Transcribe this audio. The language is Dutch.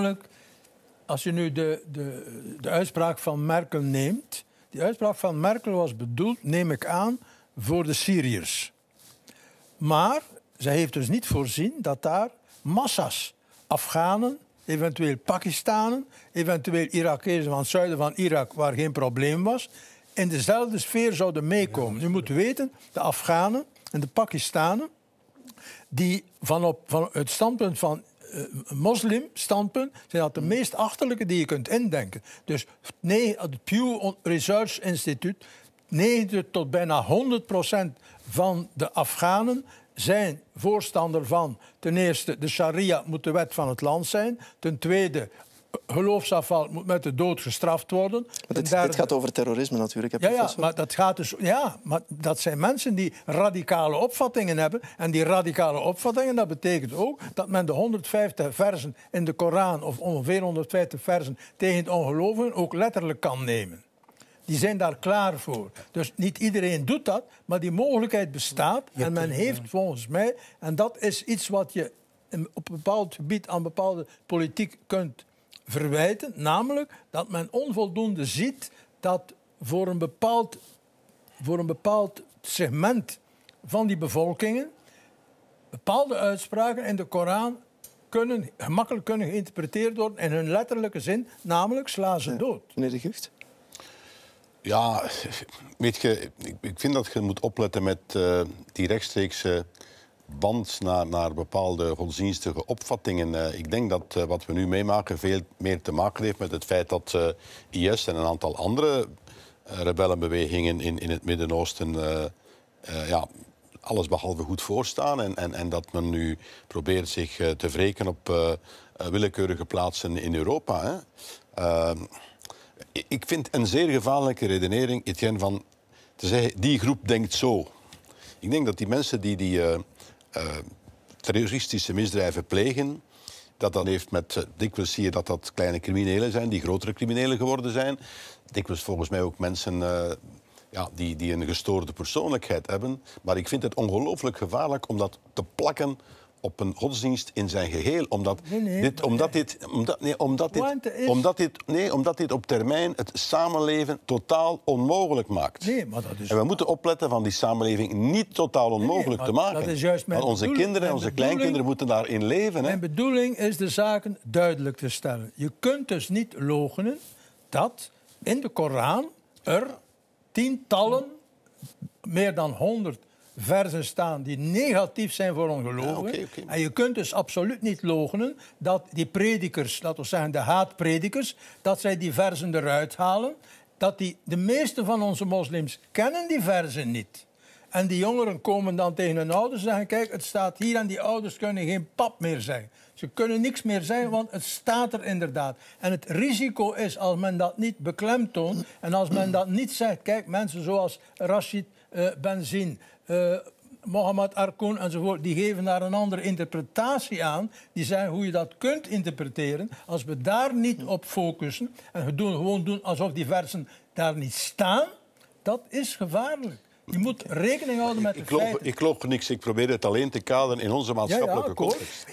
namelijk, als je nu de, de, de uitspraak van Merkel neemt. Die uitspraak van Merkel was bedoeld, neem ik aan, voor de Syriërs. Maar zij heeft dus niet voorzien dat daar massa's Afghanen, eventueel Pakistanen, eventueel Irakezen van het zuiden van Irak, waar geen probleem was, in dezelfde sfeer zouden meekomen. U moet weten, de Afghanen en de Pakistanen die van, op, van het standpunt van eh, moslim standpunt zijn dat de meest achterlijke die je kunt indenken. Dus nee, het Pew Research Instituut, 90 tot bijna 100 procent van de Afghanen zijn voorstander van ten eerste de sharia moet de wet van het land zijn. Ten tweede geloofsafval moet met de dood gestraft worden. dit, gaat over terrorisme natuurlijk. Heb ja, ja maar dat gaat dus. Ja, maar dat zijn mensen die radicale opvattingen hebben. En die radicale opvattingen, dat betekent ook dat men de 150 versen in de Koran, of ongeveer 150 versen tegen het ongelovigen, ook letterlijk kan nemen. Die zijn daar klaar voor. Dus niet iedereen doet dat, maar die mogelijkheid bestaat. En men heeft volgens mij, en dat is iets wat je op een bepaald gebied aan bepaalde politiek kunt verwijten, namelijk dat men onvoldoende ziet dat voor een bepaald, voor een bepaald segment van die bevolkingen bepaalde uitspraken in de Koran gemakkelijk kunnen geïnterpreteerd worden in hun letterlijke zin, namelijk sla ze dood. meneer de Gucht? Ja, weet je, ik, vind dat je moet opletten met eh, die rechtstreekse band naar, naar bepaalde godsdienstige opvattingen. Eh, ik denk dat eh, wat we nu meemaken veel meer te maken heeft met het feit dat eh, IS en een aantal andere rebellenbewegingen in, in het Midden-Oosten ja, alles behalve goed voorstaan. En, en, en dat men nu probeert zich te wreken op willekeurige plaatsen in Europa. Hè. ik vind een zeer gevaarlijke redenering, Etienne, van te zeggen die groep denkt zo. Ik denk dat die mensen die die eh, terroristische misdrijven plegen. Dat dan heeft met, eh, dikwijls zie je dat dat kleine criminelen zijn, die grotere criminelen geworden zijn. Dikwijls volgens mij ook mensen eh, ja, die, die een gestoorde persoonlijkheid hebben. Maar ik vind het ongelooflijk gevaarlijk om dat te plakken op een godsdienst in zijn geheel. Omdat dit, omdat dit, omdat, nee, omdat dit, omdat dit, nee, omdat dit op termijn het samenleven totaal onmogelijk maakt. Nee, maar dat is... En we moeten opletten van die samenleving niet totaal onmogelijk te maken. Dat is juist mijn Want onze kinderen en onze kleinkinderen moeten daarin leven. Mijn bedoeling is de zaken duidelijk te stellen. Je kunt dus niet logenen dat in de Koran er tientallen, meer dan honderd versen staan die negatief zijn voor ongelovigen. En je kunt dus absoluut niet logenen dat die predikers, laten we zeggen de haatpredikers, dat zij die versen eruit halen. Dat die, de meeste van onze moslims kennen die versen niet. En die jongeren komen dan tegen hun ouders en zeggen: Kijk, het staat hier. En die ouders kunnen geen pap meer zeggen. Ze kunnen niks meer zeggen, want het staat er inderdaad. En het risico is als men dat niet beklemtoont. En als men dat niet zegt. Kijk, mensen zoals Rashid eh, benzine, eh, Mohammed Arkoun enzovoort, die geven daar een andere interpretatie aan. Die zijn hoe je dat kunt interpreteren. Als we daar niet op focussen en we gewoon doen alsof die versen daar niet staan, dat is gevaarlijk. Je moet rekening houden met de ik, ik, loop, ik niks, ik probeer het alleen te kaderen in onze maatschappelijke ja, context.